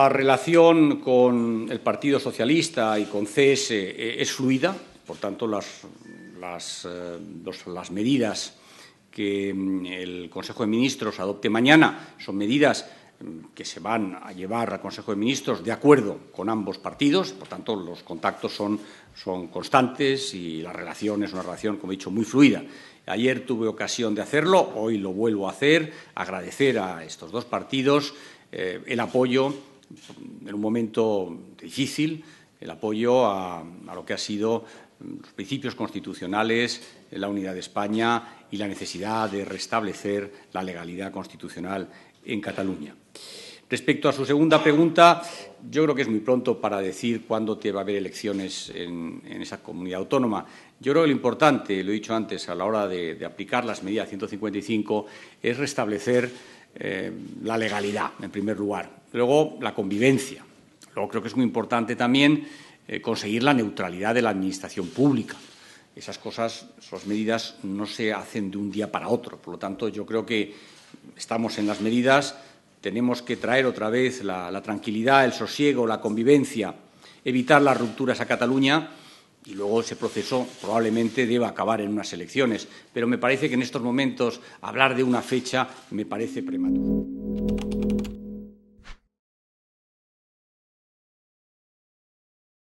La relación con el Partido Socialista y con CS eh, es fluida, por tanto las, las, eh, medidas que mm, el Consejo de Ministros adopte mañana son medidas mm, que se van a llevar al Consejo de Ministros de acuerdo con ambos partidos, por tanto los contactos son, son constantes y la relación es una relación, como he dicho, muy fluida. Ayer tuve ocasión de hacerlo, hoy lo vuelvo a hacer, agradecer a estos dos partidos eh, el apoyo en un momento difícil, el apoyo a, lo que ha sido mm, los principios constitucionales, la unidad de España y la necesidad de restablecer la legalidad constitucional en Cataluña. Respecto a su segunda pregunta, yo creo que es muy pronto para decir cuándo te va a haber elecciones en, esa comunidad autónoma. Yo creo que lo importante, lo he dicho antes, a la hora de, aplicar las medidas 155 es restablecer eh, la legalidad, en primer lugar. Luego, la convivencia. Luego, creo que es muy importante también eh, conseguir la neutralidad de la administración pública. Esas cosas, esas medidas no se hacen de un día para otro. Por lo tanto, yo creo que estamos en las medidas, tenemos que traer otra vez la, la tranquilidad, el sosiego, la convivencia, evitar las rupturas a Cataluña y luego ese proceso probablemente deba acabar en unas elecciones. Pero me parece que en estos momentos hablar de una fecha me parece prematuro.